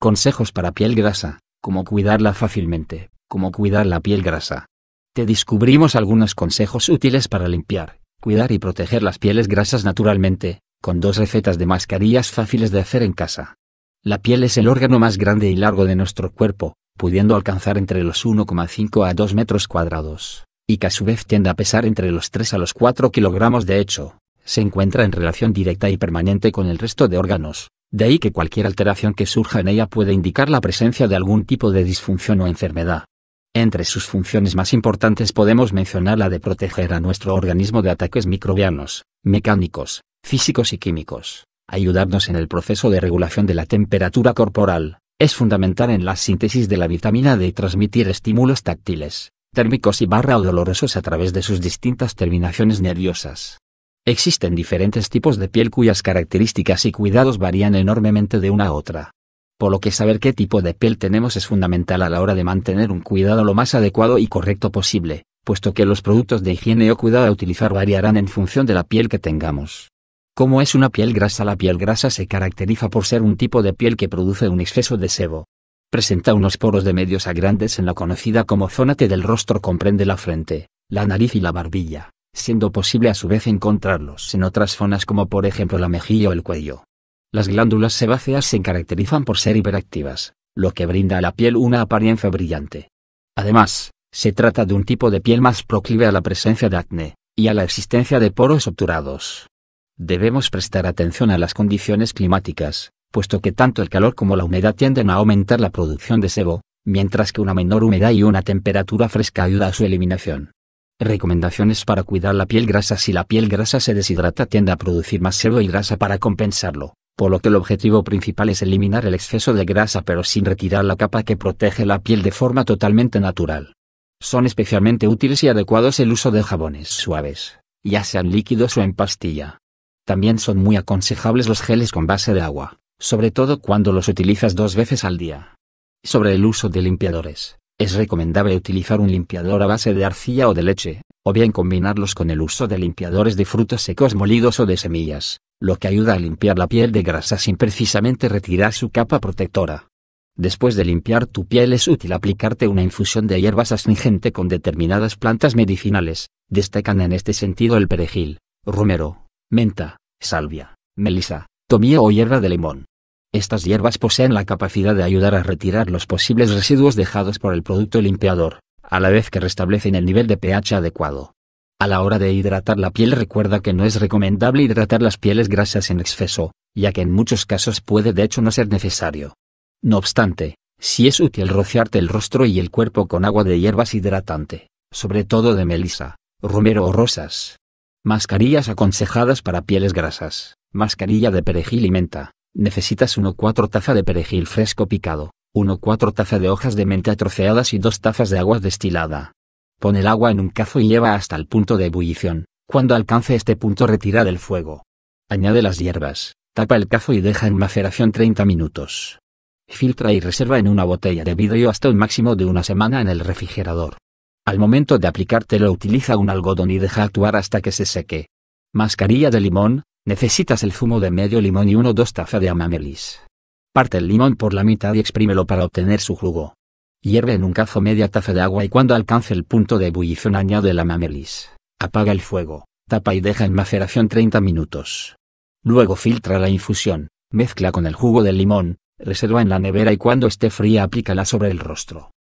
Consejos para piel grasa, cómo cuidarla fácilmente, cómo cuidar la piel grasa. Te descubrimos algunos consejos útiles para limpiar, cuidar y proteger las pieles grasas naturalmente, con dos recetas de mascarillas fáciles de hacer en casa. La piel es el órgano más grande y largo de nuestro cuerpo, pudiendo alcanzar entre los 1,5 a 2 metros cuadrados, y que a su vez tiende a pesar entre los 3 a los 4 kilogramos de hecho, se encuentra en relación directa y permanente con el resto de órganos, de ahí que cualquier alteración que surja en ella puede indicar la presencia de algún tipo de disfunción o enfermedad. Entre sus funciones más importantes podemos mencionar la de proteger a nuestro organismo de ataques microbianos, mecánicos, físicos y químicos. Ayudarnos en el proceso de regulación de la temperatura corporal, es fundamental en la síntesis de la vitamina D y transmitir estímulos táctiles, térmicos y barra o dolorosos a través de sus distintas terminaciones nerviosas. Existen diferentes tipos de piel cuyas características y cuidados varían enormemente de una a otra. Por lo que saber qué tipo de piel tenemos es fundamental a la hora de mantener un cuidado lo más adecuado y correcto posible, puesto que los productos de higiene o cuidado a utilizar variarán en función de la piel que tengamos. Como es una piel grasa? La piel grasa se caracteriza por ser un tipo de piel que produce un exceso de sebo. Presenta unos poros de medios a grandes en la conocida como zona T del rostro comprende la frente, la nariz y la barbilla siendo posible a su vez encontrarlos en otras zonas como por ejemplo la mejilla o el cuello. Las glándulas sebáceas se caracterizan por ser hiperactivas, lo que brinda a la piel una apariencia brillante. Además, se trata de un tipo de piel más proclive a la presencia de acné, y a la existencia de poros obturados. Debemos prestar atención a las condiciones climáticas, puesto que tanto el calor como la humedad tienden a aumentar la producción de sebo, mientras que una menor humedad y una temperatura fresca ayuda a su eliminación. Recomendaciones para cuidar la piel grasa Si la piel grasa se deshidrata tiende a producir más sebo y grasa para compensarlo, por lo que el objetivo principal es eliminar el exceso de grasa pero sin retirar la capa que protege la piel de forma totalmente natural. Son especialmente útiles y adecuados el uso de jabones suaves, ya sean líquidos o en pastilla. También son muy aconsejables los geles con base de agua, sobre todo cuando los utilizas dos veces al día. Sobre el uso de limpiadores, es recomendable utilizar un limpiador a base de arcilla o de leche, o bien combinarlos con el uso de limpiadores de frutos secos molidos o de semillas, lo que ayuda a limpiar la piel de grasa sin precisamente retirar su capa protectora. Después de limpiar tu piel es útil aplicarte una infusión de hierbas astringente con determinadas plantas medicinales, destacan en este sentido el perejil, romero, menta, salvia, melisa, tomillo o hierba de limón. Estas hierbas poseen la capacidad de ayudar a retirar los posibles residuos dejados por el producto limpiador, a la vez que restablecen el nivel de pH adecuado. A la hora de hidratar la piel recuerda que no es recomendable hidratar las pieles grasas en exceso, ya que en muchos casos puede de hecho no ser necesario. No obstante, si es útil rociarte el rostro y el cuerpo con agua de hierbas hidratante, sobre todo de melisa, romero o rosas. Mascarillas aconsejadas para pieles grasas, mascarilla de perejil y menta, necesitas 1-4 taza de perejil fresco picado, 1-4 taza de hojas de menta troceadas y 2 tazas de agua destilada. Pon el agua en un cazo y lleva hasta el punto de ebullición. Cuando alcance este punto retira del fuego. Añade las hierbas, tapa el cazo y deja en maceración 30 minutos. Filtra y reserva en una botella de vidrio hasta un máximo de una semana en el refrigerador. Al momento de aplicártelo utiliza un algodón y deja actuar hasta que se seque. Mascarilla de limón, Necesitas el zumo de medio limón y 1-2 tazas de amamelis. Parte el limón por la mitad y exprímelo para obtener su jugo. Hierve en un cazo media taza de agua y cuando alcance el punto de ebullición añade el amamelis. Apaga el fuego, tapa y deja en maceración 30 minutos. Luego filtra la infusión, mezcla con el jugo del limón, reserva en la nevera y cuando esté fría aplícala sobre el rostro.